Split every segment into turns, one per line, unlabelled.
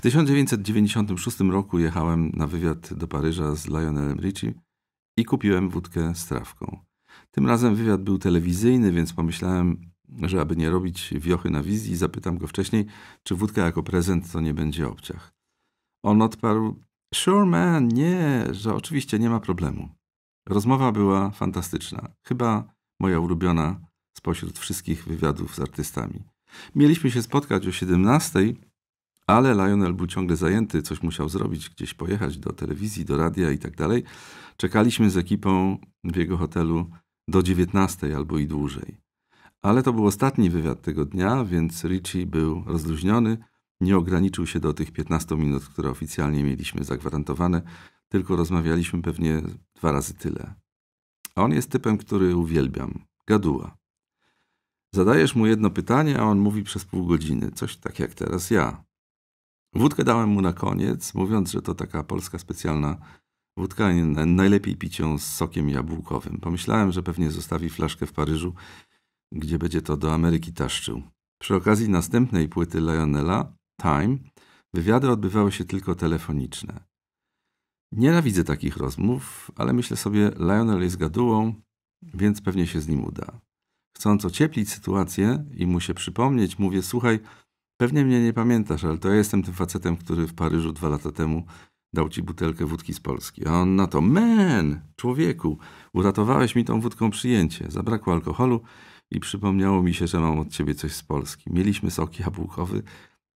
W 1996 roku jechałem na wywiad do Paryża z Lionelem Richie i kupiłem wódkę z trawką. Tym razem wywiad był telewizyjny, więc pomyślałem, że aby nie robić wiochy na wizji, zapytam go wcześniej, czy wódka jako prezent to nie będzie obciach. On odparł, sure man, nie, że oczywiście nie ma problemu. Rozmowa była fantastyczna. Chyba moja ulubiona spośród wszystkich wywiadów z artystami. Mieliśmy się spotkać o 17:00 ale Lionel był ciągle zajęty, coś musiał zrobić, gdzieś pojechać do telewizji, do radia i tak dalej. Czekaliśmy z ekipą w jego hotelu do 19 albo i dłużej. Ale to był ostatni wywiad tego dnia, więc Richie był rozluźniony, nie ograniczył się do tych 15 minut, które oficjalnie mieliśmy zagwarantowane, tylko rozmawialiśmy pewnie dwa razy tyle. A on jest typem, który uwielbiam gaduła. Zadajesz mu jedno pytanie, a on mówi przez pół godziny, coś tak jak teraz ja. Wódkę dałem mu na koniec, mówiąc, że to taka polska specjalna wódka, najlepiej pić ją z sokiem jabłkowym. Pomyślałem, że pewnie zostawi flaszkę w Paryżu, gdzie będzie to do Ameryki taszczył. Przy okazji następnej płyty Lionela, Time, wywiady odbywały się tylko telefoniczne. Nienawidzę takich rozmów, ale myślę sobie, Lionel jest gadułą, więc pewnie się z nim uda. Chcąc ocieplić sytuację i mu się przypomnieć, mówię, słuchaj, Pewnie mnie nie pamiętasz, ale to ja jestem tym facetem, który w Paryżu dwa lata temu dał ci butelkę wódki z Polski. A on na to, men, człowieku, uratowałeś mi tą wódką przyjęcie. Zabrakło alkoholu i przypomniało mi się, że mam od ciebie coś z Polski. Mieliśmy sok jabłkowy,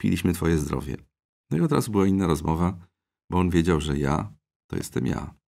piliśmy twoje zdrowie. No i od razu była inna rozmowa, bo on wiedział, że ja to jestem ja.